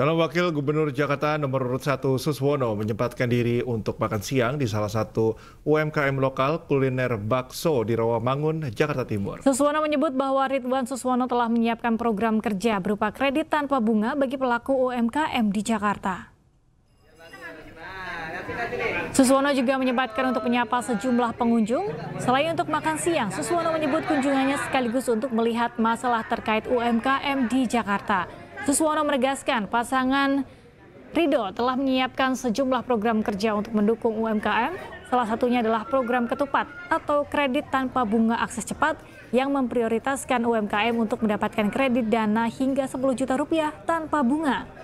Calon Wakil Gubernur Jakarta nomor urut 1 Suswono menyempatkan diri untuk makan siang di salah satu UMKM lokal kuliner bakso di Rawamangun, Jakarta Timur. Suswono menyebut bahwa Ridwan Suswono telah menyiapkan program kerja berupa kredit tanpa bunga bagi pelaku UMKM di Jakarta. Suswono juga menyempatkan untuk menyapa sejumlah pengunjung. Selain untuk makan siang, Suswono menyebut kunjungannya sekaligus untuk melihat masalah terkait UMKM di Jakarta. Suswono menegaskan pasangan Rido telah menyiapkan sejumlah program kerja untuk mendukung UMKM, salah satunya adalah program ketupat atau kredit tanpa bunga akses cepat yang memprioritaskan UMKM untuk mendapatkan kredit dana hingga 10 juta rupiah tanpa bunga.